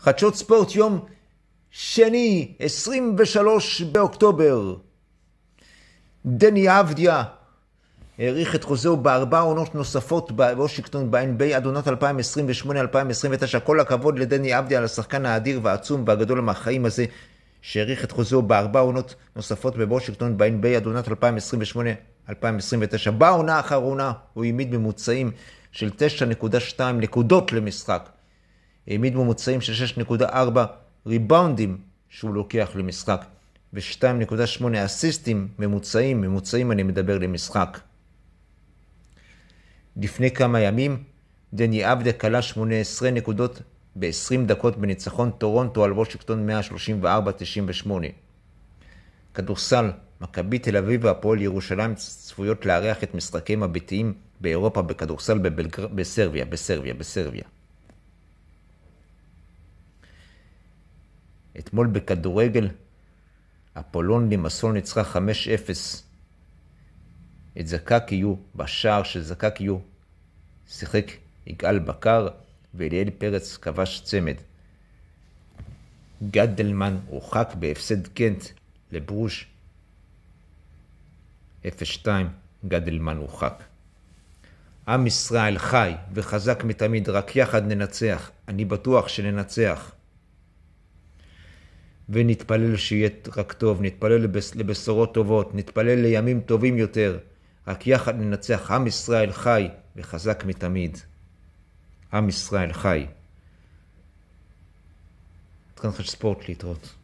חדשות ספורט יום שני, 23 באוקטובר. דני עבדיה האריך את חוזהו בארבע עונות נוספות בוושינגטון ב-NBA עד עונות 2028-2029. כל הכבוד לדני עבדיה על השחקן האדיר והעצום והגדול מהחיים הזה, שהאריך את חוזהו בארבע עונות נוספות בוושינגטון ב-NBA עד עונות 2028-2029. בעונה האחרונה הוא העמיד ממוצעים של 9.2 נקודות למשחק. העמיד ממוצעים של 6.4 ריבאונדים שהוא לוקח למשחק, ו-2.8 אסיסטים ממוצעים, ממוצעים אני מדבר למשחק. לפני כמה ימים, דני עבדה כלה 18 נקודות ב-20 דקות בניצחון טורונטו על וושינגטון 134-98. כדורסל, מכבי תל אביב והפועל ירושלים צפויות לארח את משחקיהם הביתיים באירופה בכדורסל בבלגר... בסרביה, בסרביה, בסרביה. אתמול בכדורגל, אפולון לימסון ניצחה 5-0 את זקקיו בשער של זקקיו. שיחק יגאל בקר ואליאל פרץ כבש צמד. גדלמן הורחק בהפסד קנט לברוש 0-2 גדלמן הורחק. עם ישראל חי וחזק מתמיד, רק יחד ננצח. אני בטוח שננצח. ונתפלל שיהיה רק טוב, נתפלל לבש, לבשורות טובות, נתפלל לימים טובים יותר. רק יחד ננצח עם ישראל חי וחזק מתמיד. עם ישראל חי. עד כאן חש ספורט להתראות.